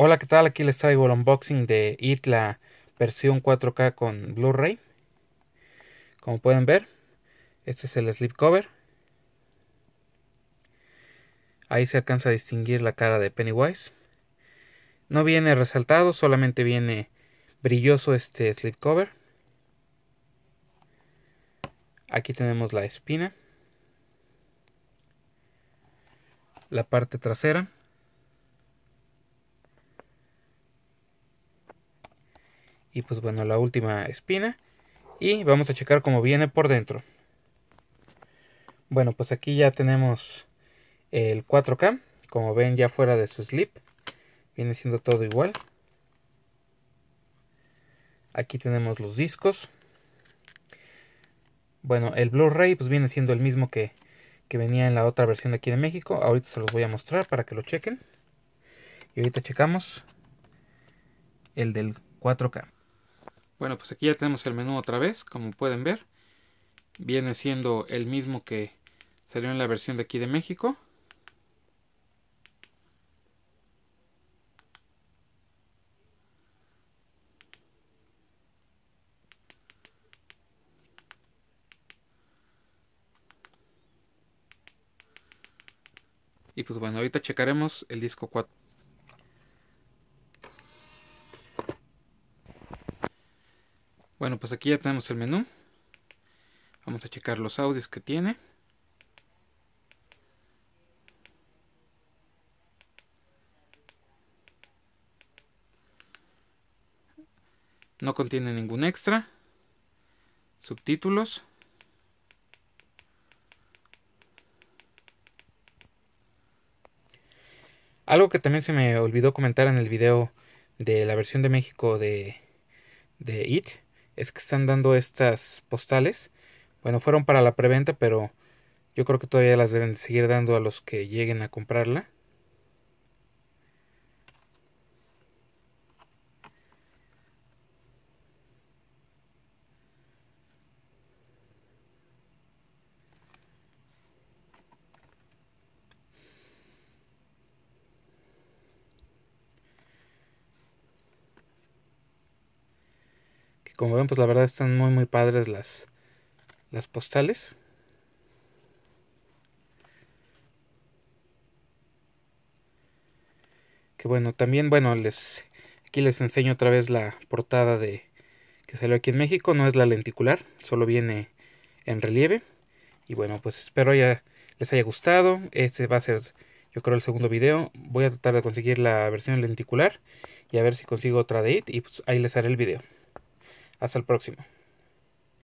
Hola, ¿qué tal? Aquí les traigo el unboxing de IT, la versión 4K con Blu-ray. Como pueden ver, este es el slipcover. Ahí se alcanza a distinguir la cara de Pennywise. No viene resaltado, solamente viene brilloso este slipcover. Aquí tenemos la espina. La parte trasera. Y pues bueno, la última espina. Y vamos a checar cómo viene por dentro. Bueno, pues aquí ya tenemos el 4K. Como ven ya fuera de su slip. Viene siendo todo igual. Aquí tenemos los discos. Bueno, el Blu-ray pues viene siendo el mismo que, que venía en la otra versión de aquí de México. Ahorita se los voy a mostrar para que lo chequen. Y ahorita checamos el del 4K. Bueno, pues aquí ya tenemos el menú otra vez, como pueden ver. Viene siendo el mismo que salió en la versión de aquí de México. Y pues bueno, ahorita checaremos el disco 4. Bueno, pues aquí ya tenemos el menú. Vamos a checar los audios que tiene. No contiene ningún extra. Subtítulos. Algo que también se me olvidó comentar en el video de la versión de México de, de It es que están dando estas postales. Bueno, fueron para la preventa, pero yo creo que todavía las deben seguir dando a los que lleguen a comprarla. como ven, pues la verdad están muy, muy padres las, las postales. Que bueno, también, bueno, les aquí les enseño otra vez la portada de que salió aquí en México. No es la lenticular, solo viene en relieve. Y bueno, pues espero ya les haya gustado. Este va a ser, yo creo, el segundo video. Voy a tratar de conseguir la versión lenticular y a ver si consigo otra de IT y pues ahí les haré el video. Hasta el próximo.